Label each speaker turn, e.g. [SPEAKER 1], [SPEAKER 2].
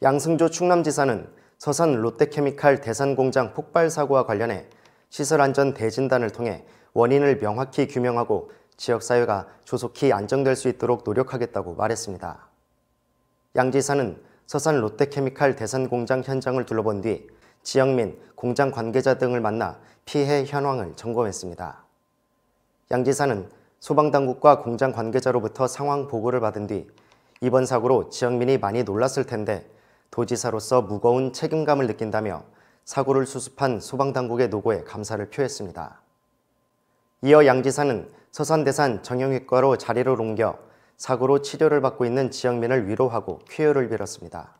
[SPEAKER 1] 양승조 충남지사는 서산 롯데케미칼 대산공장 폭발 사고와 관련해 시설안전 대진단을 통해 원인을 명확히 규명하고 지역사회가 조속히 안정될 수 있도록 노력하겠다고 말했습니다. 양 지사는 서산 롯데케미칼 대산공장 현장을 둘러본 뒤 지역민, 공장 관계자 등을 만나 피해 현황을 점검했습니다. 양 지사는 소방당국과 공장 관계자로부터 상황 보고를 받은 뒤 이번 사고로 지역민이 많이 놀랐을 텐데 도지사로서 무거운 책임감을 느낀다며 사고를 수습한 소방당국의 노고에 감사를 표했습니다. 이어 양 지사는 서산대산 정형외과로 자리를 옮겨 사고로 치료를 받고 있는 지역민을 위로하고 쾌유를 빌었습니다.